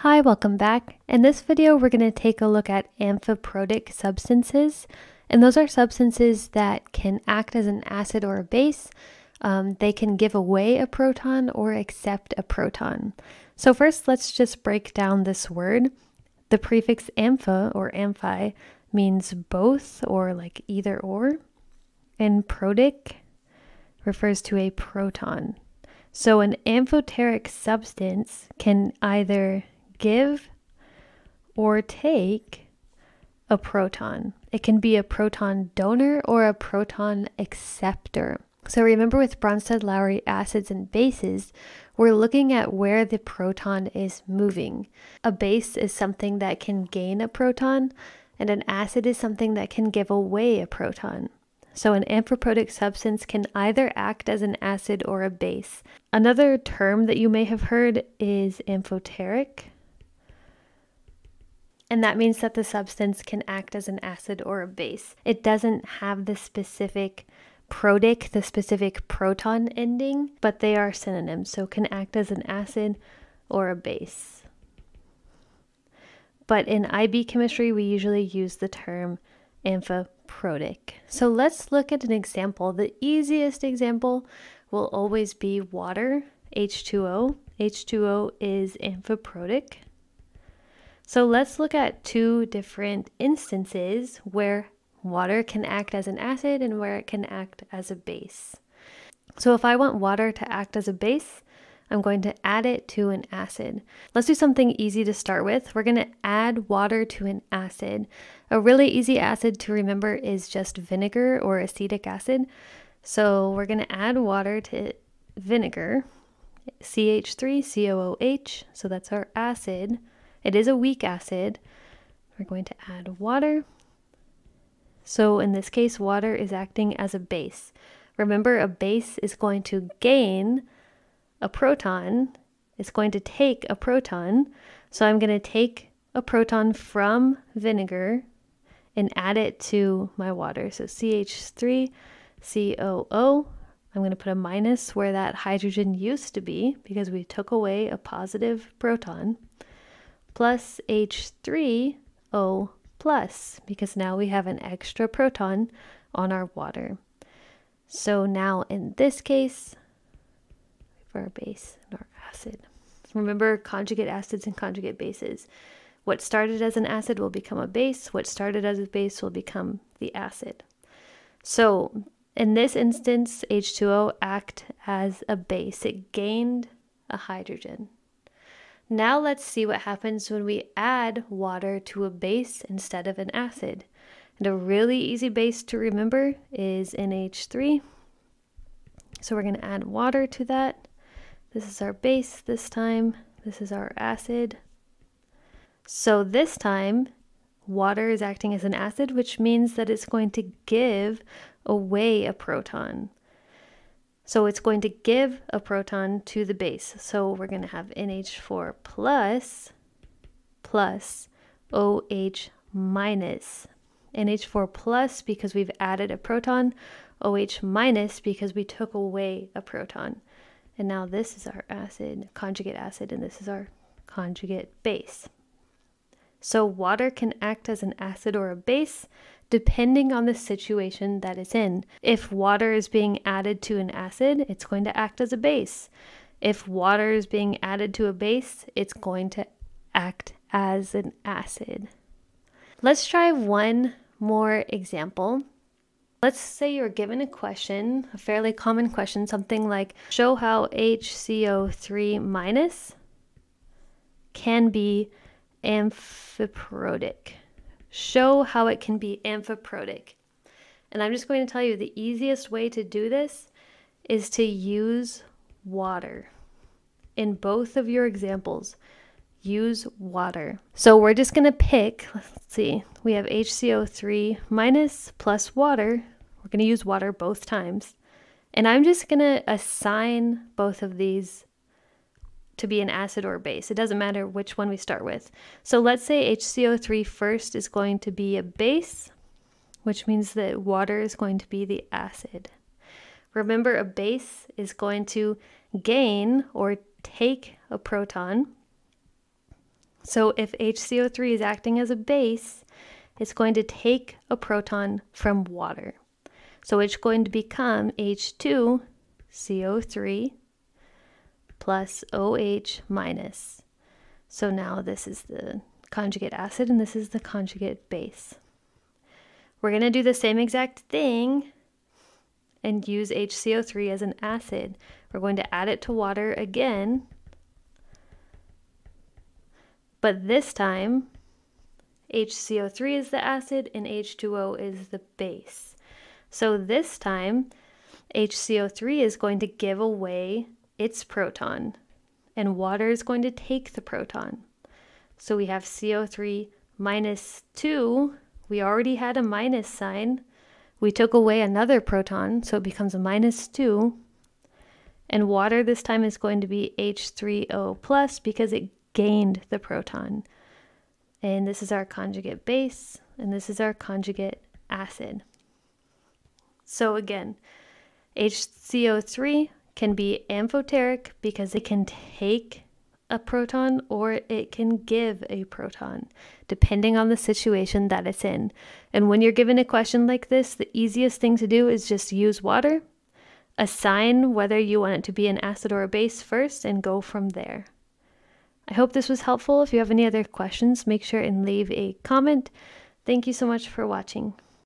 Hi, welcome back. In this video, we're going to take a look at amphiprotic substances. And those are substances that can act as an acid or a base. Um, they can give away a proton or accept a proton. So first, let's just break down this word. The prefix ampha or amphi means both or like either or. And protic refers to a proton. So an amphoteric substance can either give or take a proton. It can be a proton donor or a proton acceptor. So remember with Bronsted Lowry acids and bases, we're looking at where the proton is moving. A base is something that can gain a proton, and an acid is something that can give away a proton. So an amphiprotic substance can either act as an acid or a base. Another term that you may have heard is amphoteric and that means that the substance can act as an acid or a base. It doesn't have the specific protic, the specific proton ending, but they are synonyms, so can act as an acid or a base. But in IB chemistry, we usually use the term amphiprotic. So let's look at an example. The easiest example will always be water, H2O. H2O is amphiprotic. So let's look at two different instances where water can act as an acid and where it can act as a base. So if I want water to act as a base, I'm going to add it to an acid. Let's do something easy to start with. We're going to add water to an acid. A really easy acid to remember is just vinegar or acetic acid. So we're going to add water to vinegar, CH3COOH, so that's our acid. It is a weak acid. We're going to add water. So in this case, water is acting as a base. Remember, a base is going to gain a proton. It's going to take a proton. So I'm going to take a proton from vinegar and add it to my water. So CH3COO. I'm going to put a minus where that hydrogen used to be because we took away a positive proton plus H3O plus, because now we have an extra proton on our water. So now in this case, for our base and our acid. Remember conjugate acids and conjugate bases. What started as an acid will become a base. What started as a base will become the acid. So in this instance, H2O act as a base. It gained a hydrogen. Now let's see what happens when we add water to a base instead of an acid. And a really easy base to remember is NH3. So we're going to add water to that. This is our base this time. This is our acid. So this time, water is acting as an acid, which means that it's going to give away a proton. So it's going to give a proton to the base. So we're going to have NH4 plus plus OH minus. NH4 plus because we've added a proton, OH minus because we took away a proton. And now this is our acid, conjugate acid, and this is our conjugate base. So water can act as an acid or a base depending on the situation that it's in. If water is being added to an acid, it's going to act as a base. If water is being added to a base, it's going to act as an acid. Let's try one more example. Let's say you're given a question, a fairly common question, something like show how HCO3 minus can be amphiprotic. Show how it can be amphiprotic. And I'm just going to tell you the easiest way to do this is to use water. In both of your examples, use water. So we're just going to pick, let's see, we have HCO3 minus plus water. We're going to use water both times. And I'm just going to assign both of these to be an acid or base. It doesn't matter which one we start with. So let's say HCO3 first is going to be a base, which means that water is going to be the acid. Remember, a base is going to gain or take a proton. So if HCO3 is acting as a base, it's going to take a proton from water. So it's going to become H2CO3 plus OH minus. So now this is the conjugate acid and this is the conjugate base. We're going to do the same exact thing and use HCO3 as an acid. We're going to add it to water again, but this time HCO3 is the acid and H2O is the base. So this time HCO3 is going to give away its proton, and water is going to take the proton. So we have CO3 minus 2. We already had a minus sign. We took away another proton, so it becomes a minus 2. And water this time is going to be H3O plus because it gained the proton. And this is our conjugate base, and this is our conjugate acid. So again, HCO3 can be amphoteric because it can take a proton or it can give a proton, depending on the situation that it's in. And when you're given a question like this, the easiest thing to do is just use water, assign whether you want it to be an acid or a base first, and go from there. I hope this was helpful. If you have any other questions, make sure and leave a comment. Thank you so much for watching.